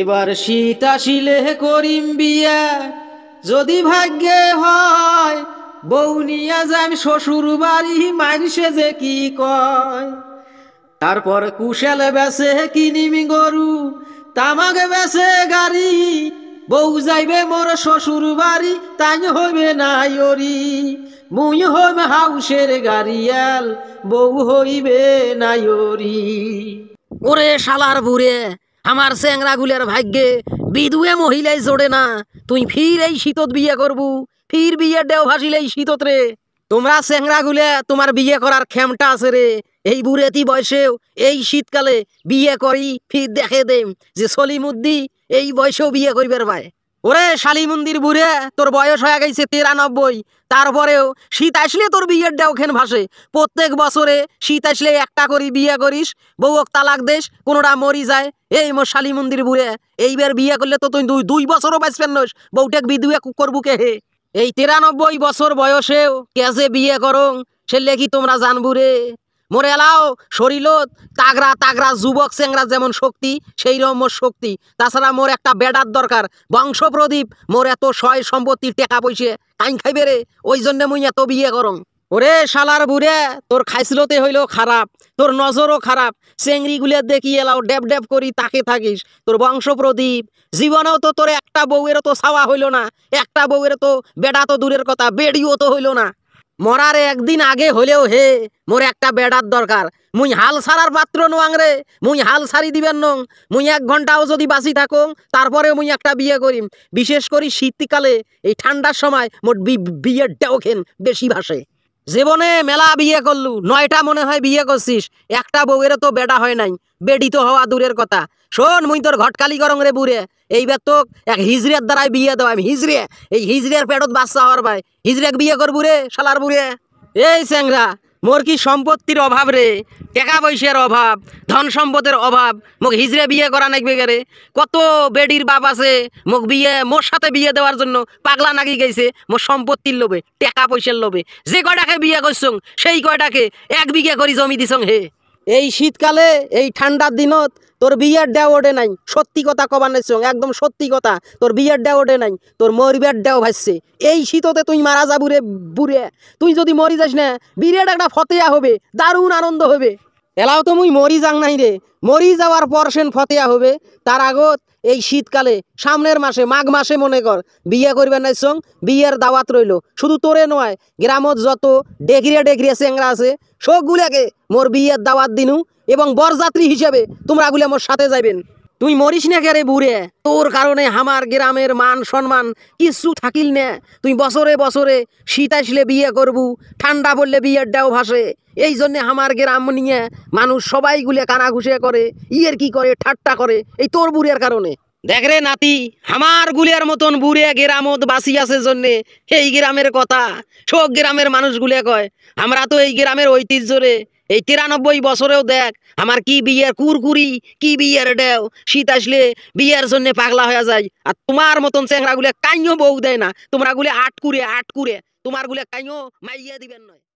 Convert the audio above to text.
এবার শীত আসিলে করিম বিয়া যদি ভাগ্যে হয় বউ নিয়া যাই শ্বশুর বাড়ি মানসে যে কি কয় তারপর কুশাল বেসে কিনিমি গরু তামাক বেসে গাড়ি বউ যাইবে মোর শ্বশুর বাড়ি তাই হইবে না ইয়রি মুই হইম হাউসের গাড়িয়াল বউ হইবে না ইয়রি ওরে শালার বুড়ে আমার স্যাংরাগুলের ভাগ্যে বিধুয়ে মহিলাই জোড়ে না তুই ফির এই শীতত বিয়ে করবু ফির বিয়ে ডেও ভাসিলে এই শীতত রে তোমরা স্যাংরাগুলে তোমার বিয়ে করার ক্ষমতা আছে রে এই বুড়েতি বয়সেও এই শীতকালে বিয়ে করি ফির দেখে দেম যে সলিমুদ্দি এই বয়সেও বিয়ে করিবার ভাই ওরে শালি মন্দির বুড়ে তোর বয়স হয়ে গেছে তিরানব্বই তারপরেও শীত আসলে তোর বিয়ের খেন ভাসে প্রত্যেক বছরে শীত আসলে একটা করি বিয়ে করিস বউক তালাক দেশ কোনোটা মরি যায় এই মোর শালি মন্দির বুড়ে এইবার বিয়ে করলে তো তুই দুই দুই বছরও বাঁচবেন নস বউটেক বিদুয়ে করবু কে হে এই তিরানব্বই বছর বয়সেও কেসে বিয়ে করং সে লেখি তোমরা জানবু রে মোর এলাও শরীরত তাগরা তাগরা যুবক চেংরা যেমন শক্তি সেই রকম মোর শক্তি তাছাড়া মোর একটা বেডার দরকার বংশপ্রদীপ মোর এত সয় সম্পত্তি টেকা পয়সে কাইন খাইবে রে ওই জন্যে মুই এত বিয়ে করং ওরে শালার বুড়ে তোর খাইছিলতে হইল খারাপ তোর নজরও খারাপ চেংড়িগুলো দেখি এলাও ড্যাব ড্যাব করি তাকে থাকিস তোর বংশ প্রদীপ জীবনেও তো তোর একটা বউয়েরও তো ছাওয়া হইল না একটা বউয়ের তো বেড়া তো দূরের কথা বেড়িও তো হইল না মরার একদিন আগে হলেও হে মোর একটা বেড়ার দরকার মুই হাল সারার পাত্র নোয়াং রে মুই হাল সারি দিবেন নং মুই এক ঘন্টাও যদি বাঁচি থাকুম তারপরে মুই একটা বিয়ে করিম বিশেষ করি শীতকালে এই ঠান্ডার সময় মোট বিয়ের ডেওখেন বেশি ভাসে জীবনে মেলা বিয়ে করলু নয়টা মনে হয় বিয়ে করছিস একটা বউয়েরও তো বেটা হয় নাই বেডি তো হওয়া দূরের কথা শোন মুই তোর ঘটকালি গরম রে বুড়ে এইবার তো এক হিজড়ের দ্বারাই বিয়ে দেওয়া আমি হিজড়ে এই হিজড়ের পেটত বাচ্চা হওয়ার ভাই হিজড়েক বিয়ে করবু রে শালার বুড়ে এই স্যাংরা মোর কি সম্পত্তির অভাব রে টাকা পয়সার অভাব ধন সম্পদের অভাব মোক হিজড়ে বিয়ে করা নাকবে রে কত বেডির বাপ আছে মোক বিয়ে মোর সাথে বিয়ে দেওয়ার জন্য পাগলা নাকি গেছে মোর সম্পত্তির লোভে টাকা পয়সার লোভে যে কয়টাকে বিয়ে করছ সেই কয়টাকে এক বিঘে করি জমি দিছং হে এই শীতকালে এই ঠান্ডার দিনত তোর বিয়ের ডেও ওঠে নাই সত্যি কথা কবানের সঙ্গে একদম সত্যি কথা তোর বিয়ের ডেও ওঠে নাই তোর মরিবার ডেও ভাসছে এই শীততে তুই মারা যাবু বুড়ে তুই যদি মরি যাস না বিরাট একটা ফতেয়া হবে দারুণ আনন্দ হবে এলাও তো মুই মরি যাং নাই রে মরি যাওয়ার পর সেন ফতেয়া হবে তার আগত এই শীতকালে সামনের মাসে মাঘ মাসে মনে কর বিয়ে করবেন নাই সঙ্গ বিয়ের দাওয়াত রইল শুধু তোরে নয় গ্রামত যত ডেগরিয়া ডেগরিয়া চেংরা আছে সবগুলাকে মোর বিয়ের দাওয়াত দিনু এবং বরযাত্রী হিসেবে তোমরা গুলা সাথে যাইবেন তুই মরিস না কে বুড়ে তোর কারণে আমার গ্রামের মান সম্মান কিছু থাকিল নে তুই বছরে বছরে শীত আসলে বিয়ে করবু ঠান্ডা পড়লে বিয়ের ডাও ভাসে এই জন্যে আমার গ্রাম নিয়ে মানুষ সবাই কানা ঘুষে করে ইয়ের কি করে ঠাট্টা করে এই তোর বুড়ের কারণে দেখ রে নাতি আমার গুলিয়ার মতন বুড়ে গ্রামত বাসি আছে জন্যে এই গ্রামের কথা সব গ্রামের মানুষগুলে কয় আমরা তো এই গ্রামের ঐতিহ্য রে এই তিরানব্বই বছরেও দেখ আমার কি বিয়ের কুরকুরি কি বিয়ের ডেও শীত আসলে বিয়ের জন্য পাগলা হয়ে যায় আর তোমার মতন চেংড়াগুলো কাইও বউ দেয় না তোমরা গুলে আটকুরে আটকুরে তোমার গুলে কাইও মাইয়ে দিবেন নয়